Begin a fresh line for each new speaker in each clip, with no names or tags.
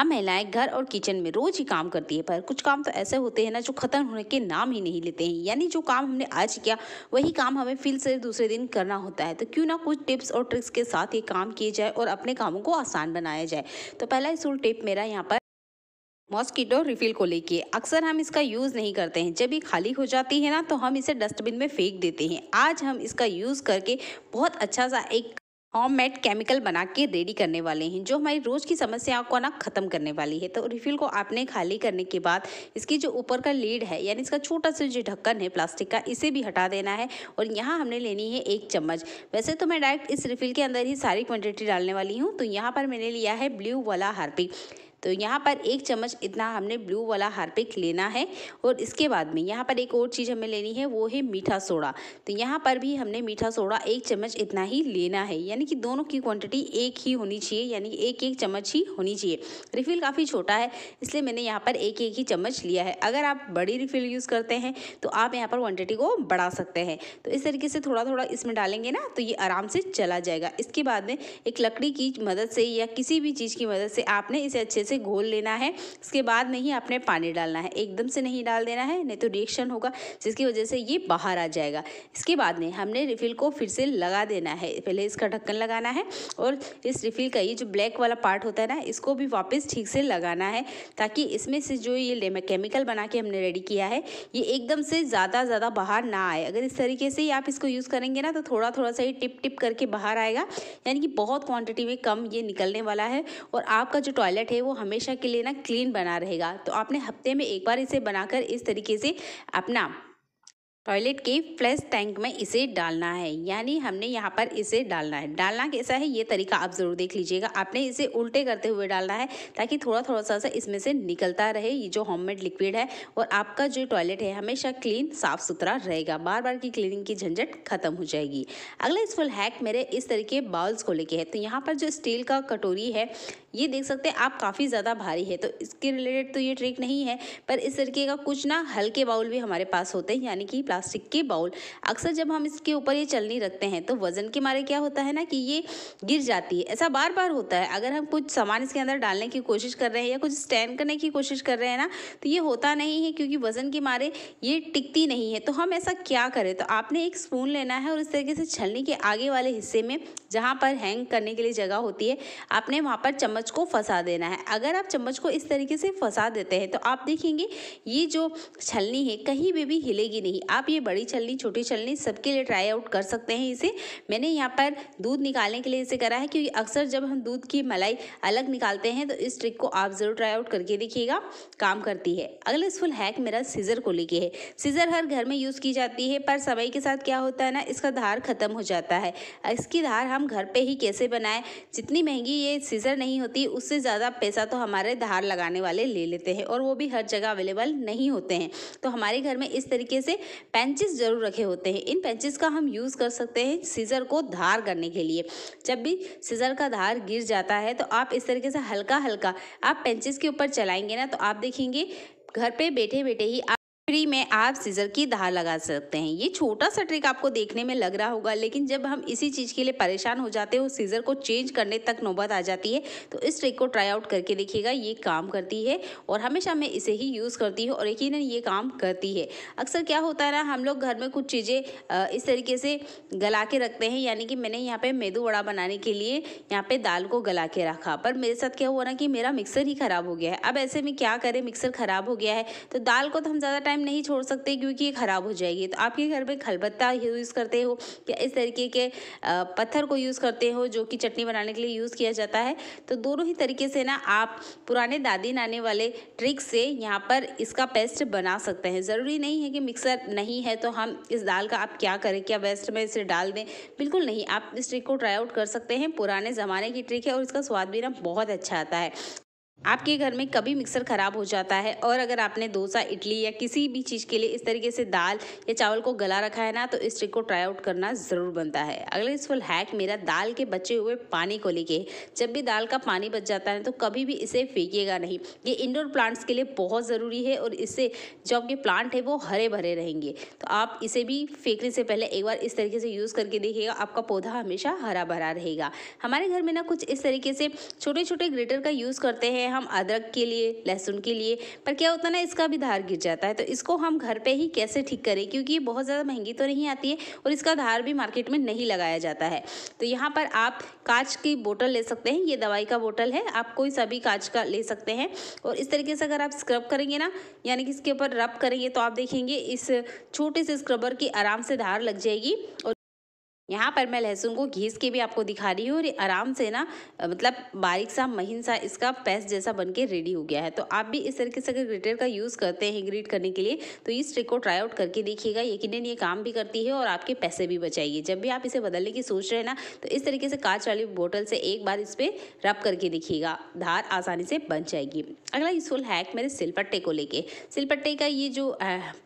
हाँ महिलाएं घर और किचन में रोज ही काम करती है पर कुछ काम तो ऐसे होते हैं ना जो खत्म होने के नाम ही नहीं लेते हैं यानी जो काम हमने आज किया वही काम हमें फिर से दूसरे दिन करना होता है तो क्यों ना कुछ टिप्स और ट्रिक्स के साथ ये काम किए जाए और अपने कामों को आसान बनाया जाए तो पहला इस टिप मेरा यहाँ पर मॉस्किटो रिफिल को लेके अक्सर हम इसका यूज़ नहीं करते हैं जब ये खाली हो जाती है ना तो हम इसे डस्टबिन में फेंक देते हैं आज हम इसका यूज़ करके बहुत अच्छा सा एक होम मेड केमिकल बना के रेडी करने वाले हैं जो हमारी रोज़ की समस्याओं को ना ख़त्म करने वाली है तो रिफिल को आपने खाली करने के बाद इसकी जो ऊपर का लीड है यानी इसका छोटा सा जो ढक्कन है प्लास्टिक का इसे भी हटा देना है और यहाँ हमने लेनी है एक चम्मच वैसे तो मैं डायरेक्ट इस रिफिल के अंदर ही सारी क्वान्टिटी डालने वाली हूँ तो यहाँ पर मैंने लिया है ब्लू वाला हार्पिक तो यहाँ पर एक चम्मच इतना हमने ब्लू वाला हार्पिक लेना है और इसके बाद में यहाँ पर एक और चीज़ हमें लेनी है वो है मीठा सोडा तो यहाँ पर भी हमने मीठा सोडा एक चम्मच इतना ही लेना है यानी कि दोनों की क्वांटिटी एक ही होनी चाहिए यानी एक एक चम्मच ही होनी चाहिए रिफ़िल काफ़ी छोटा है इसलिए मैंने यहाँ पर एक एक ही चम्मच लिया है अगर आप बड़ी रिफ़िल यूज़ करते हैं तो आप यहाँ पर क्वान्टिटी को बढ़ा सकते हैं तो इस तरीके से थोड़ा थोड़ा इसमें डालेंगे ना तो ये आराम से चला जाएगा इसके बाद में एक लकड़ी की मदद से या किसी भी चीज़ की मदद से आपने इसे अच्छे से से घोल लेना है इसके बाद में ही आपने पानी डालना है एकदम से नहीं डाल देना है नहीं तो रिएक्शन होगा जिसकी वजह से ये बाहर आ जाएगा इसके बाद में हमने रिफिल को फिर से लगा देना है पहले इसका ढक्कन लगाना है और इस रिफिल का ये जो ब्लैक वाला पार्ट होता है ना इसको भी वापस ठीक से लगाना है ताकि इसमें से जो ये केमिकल बना के हमने रेडी किया है ये एकदम से ज़्यादा ज़्यादा बाहर ना आए अगर इस तरीके से ही आप इसको यूज़ करेंगे ना तो थोड़ा थोड़ा सा ही टिप टिप करके बाहर आएगा यानी कि बहुत क्वांटिटी में कम ये निकलने वाला है और आपका जो टॉयलेट है वो हमेशा के लिए ना क्लीन बना रहेगा तो आपने हफ्ते में एक बार इसे बनाकर इस तरीके से अपना टॉयलेट के फ्लैश टैंक में इसे डालना है यानी हमने यहाँ पर इसे डालना है डालना कैसा है ये तरीका आप ज़रूर देख लीजिएगा आपने इसे उल्टे करते हुए डालना है ताकि थोड़ा थोड़ा सा सा इसमें से निकलता रहे ये जो होममेड लिक्विड है और आपका जो टॉयलेट है हमेशा क्लीन साफ सुथरा रहेगा बार बार की क्लीनिंग की झंझट खत्म हो जाएगी अगला इस फुल हैक मेरे इस तरीके बाउल्स को लेके है तो यहाँ पर जो स्टील का कटोरी है ये देख सकते हैं आप काफ़ी ज़्यादा भारी है तो इसके रिलेटेड तो ये ट्रिक नहीं है पर इस तरीके का कुछ ना हल्के बाउल भी हमारे पास होते हैं यानी कि प्लास्टिक के बाउल अक्सर जब हम इसके ऊपर ये चलनी रखते हैं तो वज़न के मारे क्या होता है ना कि ये गिर जाती है ऐसा बार बार होता है अगर हम कुछ सामान इसके अंदर डालने की कोशिश कर रहे हैं या कुछ स्टैंड करने की कोशिश कर रहे हैं ना तो ये होता नहीं है क्योंकि वज़न के मारे ये टिकती नहीं है तो हम ऐसा क्या करें तो आपने एक स्पून लेना है और इस तरीके से छलनी के आगे वाले हिस्से में जहाँ पर हैंग करने के लिए जगह होती है आपने वहाँ पर चम्मच चम्मच को फंसा देना है अगर आप चम्मच को इस तरीके से फंसा देते हैं तो आप देखेंगे ये जो छलनी है कहीं भी भी हिलेगी नहीं आप ये बड़ी छलनी छोटी छलनी सबके लिए ट्राई आउट कर सकते हैं इसे मैंने यहाँ पर दूध निकालने के लिए इसे करा है क्योंकि अक्सर जब हम दूध की मलाई अलग निकालते हैं तो इस ट्रिक को आप ज़रूर ट्राई आउट करके देखिएगा काम करती है अगला यूजफुल हैक मेरा सीज़र को लेके है सीज़र हर घर में यूज़ की जाती है पर समय के साथ क्या होता है ना इसका धार ख़त्म हो जाता है इसकी धार हम घर पर ही कैसे बनाएं जितनी महंगी ये सीज़र नहीं होती होती है उससे ज़्यादा पैसा तो हमारे धार लगाने वाले ले लेते हैं और वो भी हर जगह अवेलेबल नहीं होते हैं तो हमारे घर में इस तरीके से पेंचेस ज़रूर रखे होते हैं इन पेंचेस का हम यूज़ कर सकते हैं सीज़र को धार करने के लिए जब भी सीज़र का धार गिर जाता है तो आप इस तरीके से हल्का हल्का आप पेंचेस के ऊपर चलाएंगे ना तो आप देखेंगे घर पे बैठे बैठे ही आप फ्री में आप सीजर की धार लगा सकते हैं ये छोटा सा ट्रिक आपको देखने में लग रहा होगा लेकिन जब हम इसी चीज़ के लिए परेशान हो जाते हैं सीजर को चेंज करने तक नौबत आ जाती है तो इस ट्रिक को ट्राई आउट करके देखिएगा ये काम करती है और हमेशा मैं इसे ही यूज़ करती हूँ और यकीन ये काम करती है अक्सर क्या होता है ना हम लोग घर में कुछ चीज़ें इस तरीके से गला के रखते हैं यानी कि मैंने यहाँ पर मेदू वड़ा बनाने के लिए यहाँ पर दाल को गला के रखा पर मेरे साथ क्या हुआ ना कि मेरा मिक्सर ही ख़राब हो गया है अब ऐसे में क्या करें मिक्सर ख़राब हो गया है तो दाल को तो हम ज़्यादा टाइम हम नहीं छोड़ सकते क्योंकि ये ख़राब हो जाएगी तो आपके घर में खलबत्ता यूज़ करते हो या इस तरीके के पत्थर को यूज़ करते हो जो कि चटनी बनाने के लिए यूज़ किया जाता है तो दोनों ही तरीके से ना आप पुराने दादी नाने वाले ट्रिक से यहाँ पर इसका पेस्ट बना सकते हैं ज़रूरी नहीं है कि मिक्सर नहीं है तो हम इस दाल का आप क्या करें क्या वेस्ट में इसे डाल दें बिल्कुल नहीं आप इस ट्रिक को ट्राई आउट कर सकते हैं पुराने ज़माने की ट्रिक है और इसका स्वाद भी ना बहुत अच्छा आता है आपके घर में कभी मिक्सर ख़राब हो जाता है और अगर आपने डोसा इडली या किसी भी चीज़ के लिए इस तरीके से दाल या चावल को गला रखा है ना तो इस ट्रिक को ट्राई आउट करना ज़रूर बनता है अगला इसफुल हैक मेरा दाल के बचे हुए पानी को लेके जब भी दाल का पानी बच जाता है तो कभी भी इसे फेंकिएगा नहीं ये इंडोर प्लांट्स के लिए बहुत ज़रूरी है और इससे जो आपके प्लांट है वो हरे भरे रहेंगे तो आप इसे भी फेंकने से पहले एक बार इस तरीके से यूज़ करके देखिएगा आपका पौधा हमेशा हरा भरा रहेगा हमारे घर में ना कुछ इस तरीके से छोटे छोटे ग्रेटर का यूज़ करते हैं हम अदरक के लिए लहसुन के लिए पर क्या होता है ना इसका भी धार गिर जाता है तो इसको हम घर पे ही कैसे ठीक करें क्योंकि ये बहुत ज़्यादा महंगी तो नहीं आती है और इसका धार भी मार्केट में नहीं लगाया जाता है तो यहाँ पर आप कांच की बोटल ले सकते हैं ये दवाई का बोटल है आप कोई सा भी कांच का ले सकते हैं और इस तरीके से अगर आप स्क्रब करेंगे ना यानी कि इसके ऊपर रब करेंगे तो आप देखेंगे इस छोटे से स्क्रबर की आराम से धार लग जाएगी और यहाँ पर मैं लहसुन को घीस के भी आपको दिखा रही हूँ और आराम से ना मतलब बारीक सा महीन सा इसका पेस्ट जैसा बन के रेडी हो गया है तो आप भी इस तरीके से अगर ग्रेटर का यूज़ करते हैं ग्रीट करने के लिए तो इस ट्रिक को ट्राई आउट करके देखिएगा यकीन ये काम भी करती है और आपके पैसे भी बचाइए जब भी आप इसे बदलने की सोच रहे हैं ना तो इस तरीके से कांच वाली बोटल से एक बार इस पर रब करके देखिएगा धार आसानी से बन जाएगी अगला यूजफुल हैक मेरे सिलपट्टे को लेके सिलपट्टे का ये जो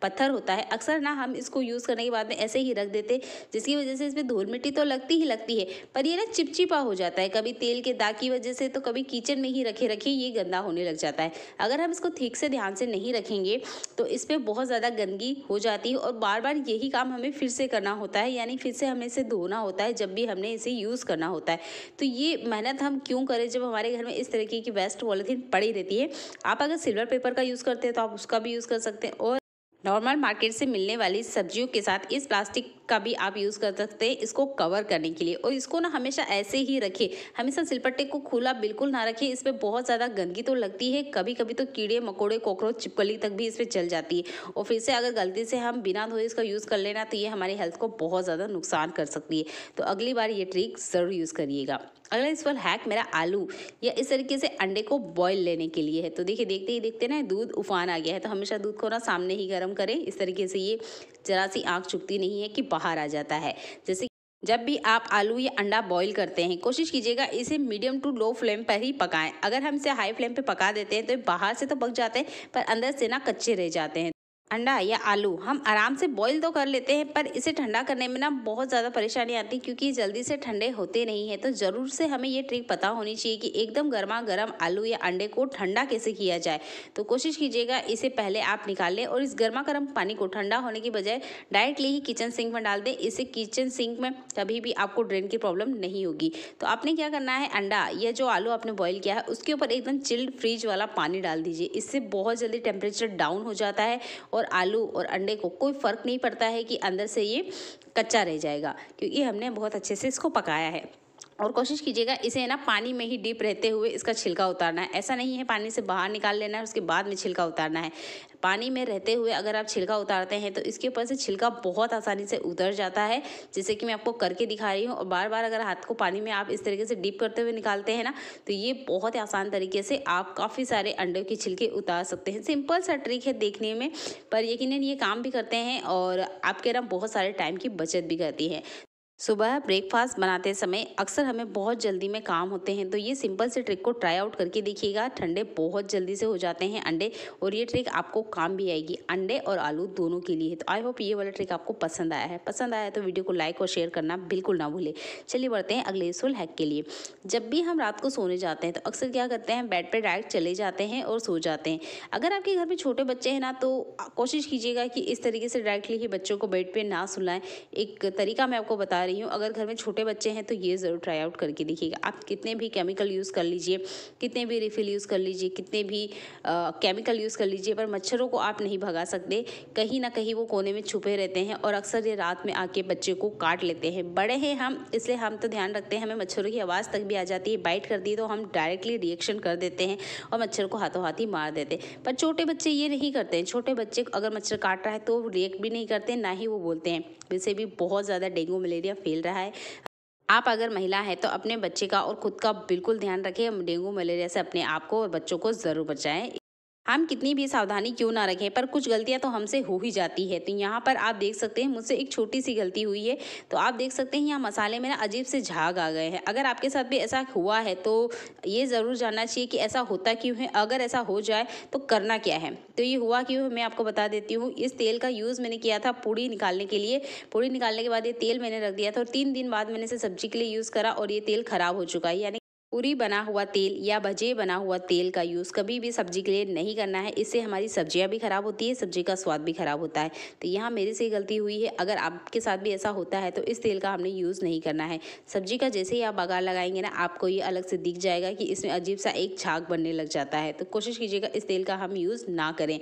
पत्थर होता है अक्सर ना हम इसको यूज़ करने के बाद में ऐसे ही रख देते जिसकी वजह से इसमें धूल मिट्टी तो लगती ही लगती है पर ये ना चिपचिपा हो जाता है कभी तेल के दाग की वजह से तो कभी किचन में ही रखे रखे ये गंदा होने लग जाता है अगर हम इसको ठीक से ध्यान से नहीं रखेंगे तो इस पर बहुत ज़्यादा गंदगी हो जाती है और बार बार यही काम हमें फिर से करना होता है यानी फिर से हमें इसे धोना होता है जब भी हमने इसे यूज़ करना होता है तो ये मेहनत हम क्यों करें जब हमारे घर में इस तरीके की वेस्ट पॉलीथीन पड़ी रहती है आप अगर सिल्वर पेपर का यूज़ करते हैं तो आप उसका भी यूज़ कर सकते हैं और नॉर्मल मार्केट से मिलने वाली सब्जियों के साथ इस प्लास्टिक का भी आप यूज़ कर सकते हैं इसको कवर करने के लिए और इसको ना हमेशा ऐसे ही रखें हमेशा सिलपट्टे को खुला बिल्कुल ना रखें इस पर बहुत ज़्यादा गंदगी तो लगती है कभी कभी तो कीड़े मकोड़े कॉकरोच चिपकली तक भी इस पर चल जाती है और फिर से अगर गलती से हम बिना धोए इसका यूज़ कर लेना तो ये हमारी हेल्थ को बहुत ज़्यादा नुकसान कर सकती है तो अगली बार ये ट्रिक ज़रूर यूज़ करिएगा अगला इस पर हैक मेरा आलू या इस तरीके से अंडे को बॉईल लेने के लिए है तो देखिए देखते ही देखते ना दूध उफान आ गया है तो हमेशा दूध को ना सामने ही गर्म करें इस तरीके से ये जरा सी आँख चुपती नहीं है कि बाहर आ जाता है जैसे जब भी आप आलू या अंडा बॉईल करते हैं कोशिश कीजिएगा इसे मीडियम टू लो फ्लेम पर ही पकाएं अगर हम इसे हाई फ्लेम पर पका देते हैं तो बाहर से तो पक जाते हैं पर अंदर से ना कच्चे रह जाते हैं अंडा या आलू हम आराम से बॉईल तो कर लेते हैं पर इसे ठंडा करने में ना बहुत ज़्यादा परेशानी आती है क्योंकि जल्दी से ठंडे होते नहीं हैं तो ज़रूर से हमें ये ट्रिक पता होनी चाहिए कि एकदम गर्मा गर्म आलू या अंडे को ठंडा कैसे किया जाए तो कोशिश कीजिएगा इसे पहले आप निकाल लें और इस गर्मा गर्म पानी को ठंडा होने की बजाय डायरेक्टली ही किचन सिंक में डाल दें इससे किचन सिंक में कभी भी आपको ड्रेन की प्रॉब्लम नहीं होगी तो आपने क्या करना है अंडा या जो आलू आपने बॉयल किया है उसके ऊपर एकदम चिल्ड फ्रीज वाला पानी डाल दीजिए इससे बहुत जल्दी टेम्परेचर डाउन हो जाता है और आलू और अंडे को कोई फ़र्क नहीं पड़ता है कि अंदर से ये कच्चा रह जाएगा क्योंकि हमने बहुत अच्छे से इसको पकाया है और कोशिश कीजिएगा इसे है ना पानी में ही डीप रहते हुए इसका छिलका उतारना है ऐसा नहीं है पानी से बाहर निकाल लेना है उसके बाद में छिलका उतारना है पानी में रहते हुए अगर आप छिलका उतारते हैं तो इसके ऊपर से छिलका बहुत आसानी से उतर जाता है जैसे कि मैं आपको करके दिखा रही हूँ और बार बार अगर हाथ को पानी में आप इस तरीके से डीप करते हुए निकालते हैं ना तो ये बहुत ही आसान तरीके से आप काफ़ी सारे अंडों के छिलके उतार सकते हैं सिंपल सा ट्रिक है देखने में पर यकीन ये काम भी करते हैं और आपके ना बहुत सारे टाइम की बचत भी करती है सुबह ब्रेकफास्ट बनाते समय अक्सर हमें बहुत जल्दी में काम होते हैं तो ये सिंपल से ट्रिक को ट्राई आउट करके देखिएगा ठंडे बहुत जल्दी से हो जाते हैं अंडे और ये ट्रिक आपको काम भी आएगी अंडे और आलू दोनों के लिए तो आई होप ये वाला ट्रिक आपको पसंद आया है पसंद आया तो वीडियो को लाइक और शेयर करना बिल्कुल ना भूलें चलिए बढ़ते हैं अगले सोल हैक के लिए जब भी हम रात को सोने जाते हैं तो अक्सर क्या करते हैं बेड पर डायरेक्ट चले जाते हैं और सो जाते हैं अगर आपके घर में छोटे बच्चे हैं ना तो कोशिश कीजिएगा कि इस तरीके से डायरेक्टली ही बच्चों को बेड पर ना सुलाएं एक तरीका मैं आपको बता बता रही हूँ अगर घर में छोटे बच्चे हैं तो ये ज़रूर ट्राई आउट करके देखिएगा आप कितने भी केमिकल यूज़ कर लीजिए कितने भी रिफिल यूज़ कर लीजिए कितने भी केमिकल यूज़ कर लीजिए पर मच्छरों को आप नहीं भगा सकते कहीं ना कहीं वो कोने में छुपे रहते हैं और अक्सर ये रात में आके बच्चे को काट लेते हैं बड़े हैं हम इसलिए हम तो ध्यान रखते हैं हमें मच्छरों की आवाज़ तक भी आ जाती है बाइट करती है तो हम डायरेक्टली रिएक्शन कर देते हैं और मच्छर को हाथों हाथ ही मार देते हैं पर छोटे बच्चे ये नहीं करते हैं छोटे बच्चे अगर मच्छर काट रहा है तो रिएक्ट भी नहीं करते ना ही वो बोलते हैं वैसे भी बहुत ज़्यादा डेंगू मलेरिया फैल रहा है आप अगर महिला हैं तो अपने बच्चे का और खुद का बिल्कुल ध्यान रखें डेंगू मलेरिया से अपने आप को और बच्चों को ज़रूर बचाएं हम कितनी भी सावधानी क्यों ना रखें पर कुछ गलतियां तो हमसे हो ही जाती है तो यहाँ पर आप देख सकते हैं मुझसे एक छोटी सी गलती हुई है तो आप देख सकते हैं यहाँ मसाले में ना अजीब से झाग आ गए हैं अगर आपके साथ भी ऐसा हुआ है तो ये ज़रूर जानना चाहिए कि ऐसा होता क्यों है अगर ऐसा हो जाए तो करना क्या है तो ये हुआ क्यों है मैं आपको बता देती हूँ इस तेल का यूज़ मैंने किया था पूड़ी निकालने के लिए पूड़ी निकालने के बाद ये तेल मैंने रख दिया था और तीन दिन बाद मैंने इसे सब्जी के लिए यूज़ करा और ये तेल ख़राब हो चुका है यानी पूरी बना हुआ तेल या भजे बना हुआ तेल का यूज़ कभी भी सब्जी के लिए नहीं करना है इससे हमारी सब्जियां भी ख़राब होती है सब्जी का स्वाद भी ख़राब होता है तो यहाँ मेरे से गलती हुई है अगर आपके साथ भी ऐसा होता है तो इस तेल का हमने यूज़ नहीं करना है सब्जी का जैसे ही आप बघार लगाएंगे ना आपको ये अलग से दिख जाएगा कि इसमें अजीब सा एक छाक बनने लग जाता है तो कोशिश कीजिएगा इस तेल का हम यूज़ ना करें